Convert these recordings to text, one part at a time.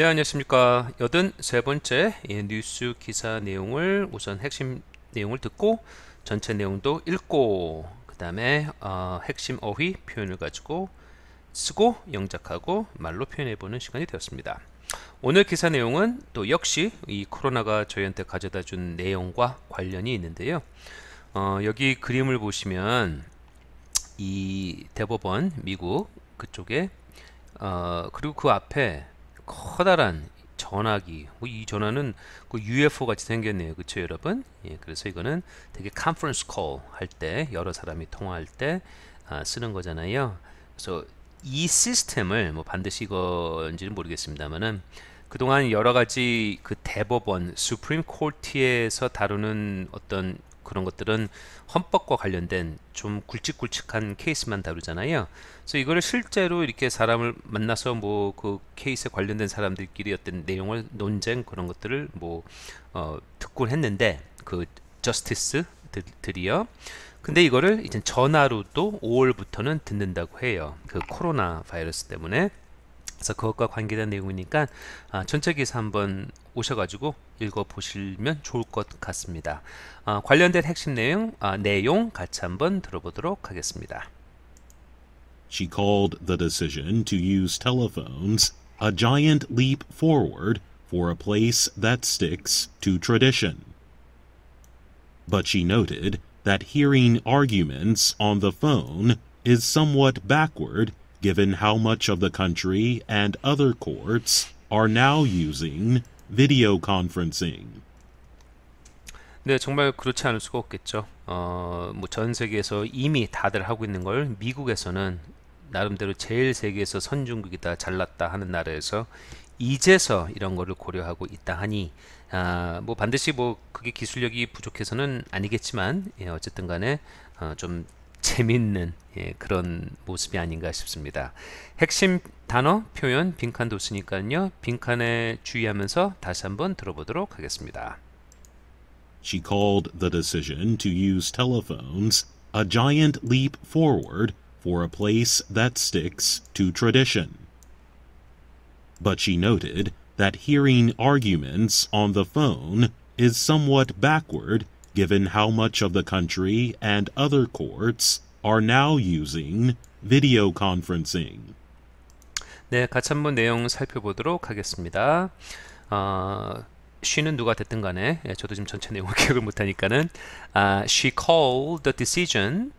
네 안녕하십니까 여든 세 번째 예, 뉴스 기사 내용을 우선 핵심 내용을 듣고 전체 내용도 읽고 그 다음에 어, 핵심 어휘 표현을 가지고 쓰고 영작하고 말로 표현해보는 시간이 되었습니다 오늘 기사 내용은 또 역시 이 코로나가 저희한테 가져다 준 내용과 관련이 있는데요 어, 여기 그림을 보시면 이 대법원 미국 그쪽에 어, 그리고 그 앞에 커다란 전화기 뭐 이 전화는 그 UFO 같이 생겼네요 그쵸 여러분 예, 그래서 이거는 되게 컨퍼런스 콜 할 때 여러 사람이 통화할 때 아, 쓰는 거잖아요 그래서 이 시스템을 뭐 반드시 이건지는 모르겠습니다만은 그동안 여러 가지 그 대법원 수프림 코트에서 다루는 어떤 그런 것들은 헌법과 관련된 좀 굵직굵직한 케이스만 다루잖아요. 그래서 이거를 실제로 이렇게 사람을 만나서 뭐 그 케이스에 관련된 사람들끼리 어떤 내용을 논쟁 그런 것들을 뭐 어, 듣곤 했는데 그 저스티스 들이요. 근데 이거를 이제 전화로 또 5월부터는 듣는다고 해요. 그 코로나 바이러스 때문에. 그래서 그것과 관계된 내용이니까 아, 전체 기사 한번 오셔가지고 읽어보시면 좋을 것 같습니다. 아, 관련된 핵심 내용, 아, 내용 같이 한번 들어보도록 하겠습니다. She called the decision to use telephones a giant leap forward for a place that sticks to tradition. But she noted that hearing arguments on the phone is somewhat backward given how much of the country and other courts are now using video conferencing. 네, 정말 그렇지 않을 수가 없겠죠. 어, 뭐 전 세계에서 이미 다들 하고 있는 걸 미국에서는 나름대로 제일 세계에서 선진국이다, 잘났다 하는 나라에서 이제서 이런 거를 고려하고 있다 하니 아, 뭐 반드시 뭐 그게 기술력이 부족해서는 아니겠지만 예, 어쨌든 간에 어, 좀 재밌는 예, 그런 모습이 아닌가 싶습니다. 핵심 단어, 표현, 빈칸에 주의하면서 다시 한번 들어보도록 하겠습니다. She called the decision to use telephones a giant leap forward for a place that sticks to tradition. But she noted that hearing arguments on the phone is somewhat backward given how much of the country and other courts are now using video conferencing. 네, 같이 한번 내용 살펴보도록 하겠습니다. 어, 쉬는 누가 됐든 간에 예, 저도 지금 전체 내용을 기억을 못하니까는 아, she called the decision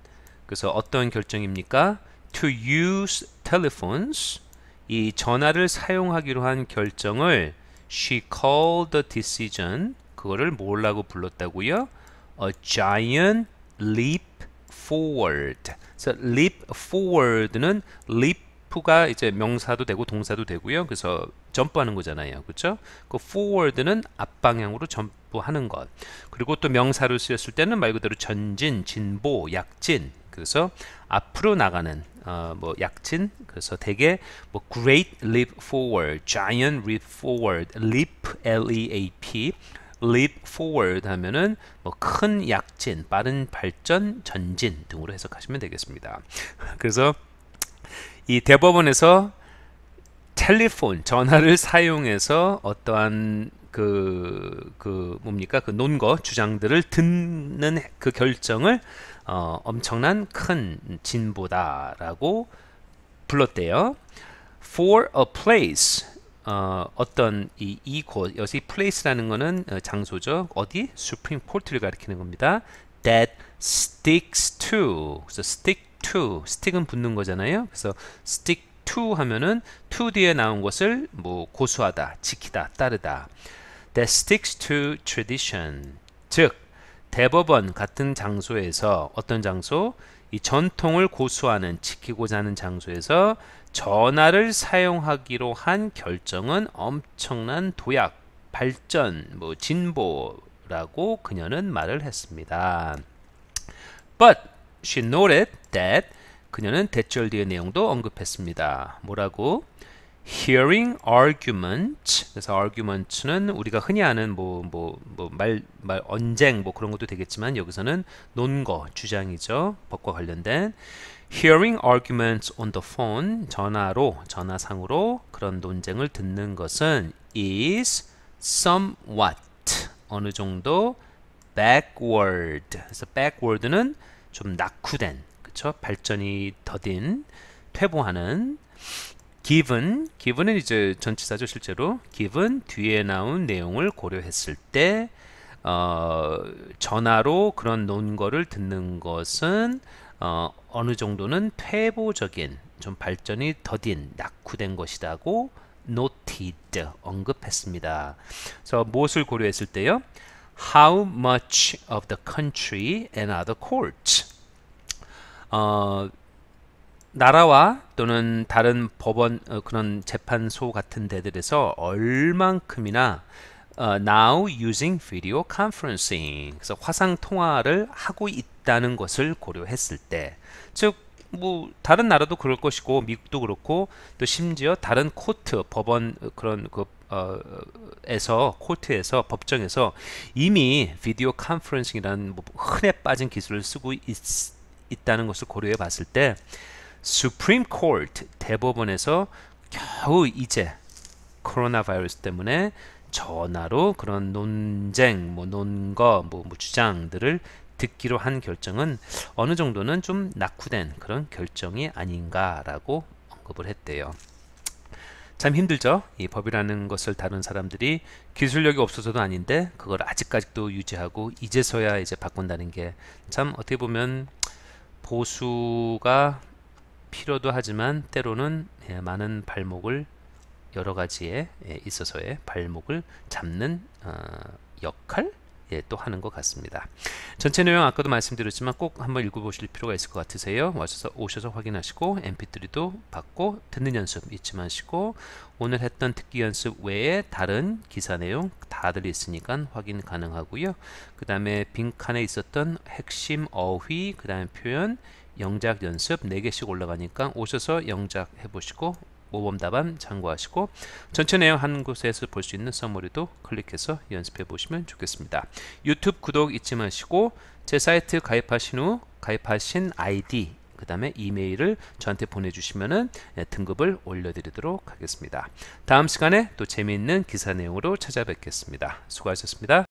그래서 어떤 결정입니까? to use telephones 이 전화를 사용하기로 한 결정을 she called the decision 그거를 뭐라고 불렀다고요? a giant leap forward. 그래서 leap forward는 leap가 이제 명사도 되고 동사도 되고요. 그래서 점프하는 거잖아요. 그렇죠? 그 forward는 앞방향으로 점프하는 것. 그리고 또 명사로 쓰였을 때는 말 그대로 전진, 진보, 약진. 그래서 앞으로 나가는 어, 뭐 약진 그래서 대개 뭐 great leap forward, giant leap forward, leap L E A P leap forward 하면은 뭐 큰 약진, 빠른 발전, 전진 등으로 해석하시면 되겠습니다. 그래서 이 대법원에서 텔레폰 전화를 사용해서 어떠한 그, 그 뭡니까 그 논거 주장들을 듣는 그 결정을 어, 엄청난 큰 진보다라고 불렀대요. For a place 어, 어떤 이 이곳 여기 place라는 거는 어, 장소죠. 어디? Supreme Court를 가리키는 겁니다. That sticks to. 그래서 stick to. stick은 붙는 거잖아요. 그래서 stick to 하면은 to 뒤에 나온 것을 뭐 고수하다, 지키다, 따르다. That sticks to tradition. 즉 대법원 같은 장소에서 어떤 장소? 이 전통을 고수하는 지키고자 하는 장소에서 전화를 사용하기로 한 결정은 엄청난 도약, 발전, 뭐 진보라고 그녀는 말을 했습니다. But she noted that 그녀는 대절 뒤의 내용도 언급했습니다. 뭐라고? hearing argument 그래서 argument는 우리가 흔히 아는 뭐 뭐 뭐 말 말 언쟁 뭐 그런 것도 되겠지만 여기서는 논거 주장이죠 법과 관련된 hearing arguments on the phone 전화로 전화상으로 그런 논쟁을 듣는 것은 is somewhat 어느 정도 backward 그래서 backward는 좀 낙후된 그렇죠 발전이 더딘 퇴보하는 given given은 이제 전치사죠 실제로 given 뒤에 나온 내용을 고려했을 때 어, 전화로 그런 논거를 듣는 것은 어, 어느 정도는 퇴보적인 좀 발전이 더딘 낙후된 것이라고 noted 언급했습니다. 그래서 무엇을 고려했을 때요? How much of the country and other courts 어, 나라와 또는 다른 법원 어, 그런 재판소 같은 데들에서 얼만큼이나 uh, now using video conferencing. 그래서 화상 통화를 하고 있다는 것을 고려했을 때, 즉 뭐 다른 나라도 그럴 것이고 미국도 그렇고 또 심지어 다른 코트 법원 그런 그 어, 에서 코트에서 법정에서 이미 비디오 컨퍼런싱이라는 뭐 흔해 빠진 기술을 쓰고 있, 있다는 것을 고려해 봤을 때 Supreme Court 대법원에서 겨우 이제 코로나 바이러스 때문에 전화로 그런 논쟁, 뭐 논거, 뭐, 뭐 주장들을 듣기로 한 결정은 어느 정도는 좀 낙후된 그런 결정이 아닌가라고 언급을 했대요. 참 힘들죠. 이 법이라는 것을 다룬 사람들이 기술력이 없어서도 아닌데 그걸 아직까지도 유지하고 이제서야 이제 바꾼다는 게 참 어떻게 보면 보수가 필요도 하지만 때로는 예, 많은 발목을 여러 가지에 예, 있어서의 발목을 잡는 어, 역할 예, 또 하는 것 같습니다. 전체 내용 아까도 말씀드렸지만 꼭 한번 읽어보실 필요가 있을 것 같으세요. 와셔서 오셔서 확인하시고 mp3도 받고 듣는 연습 잊지 마시고 오늘 했던 듣기 연습 외에 다른 기사 내용 다들 있으니까 확인 가능하고요. 그 다음에 빈칸에 있었던 핵심 어휘 그 다음에 표현 영작 연습 4개씩 올라가니까 오셔서 영작 해보시고 모범 답안 참고하시고 전체 내용 한 곳에서 볼 수 있는 서머리도 클릭해서 연습해 보시면 좋겠습니다. 유튜브 구독 잊지 마시고 제 사이트 가입하신 후 가입하신 아이디 그 다음에 이메일을 저한테 보내주시면 예, 등급을 올려드리도록 하겠습니다. 다음 시간에 또 재미있는 기사 내용으로 찾아뵙겠습니다. 수고하셨습니다.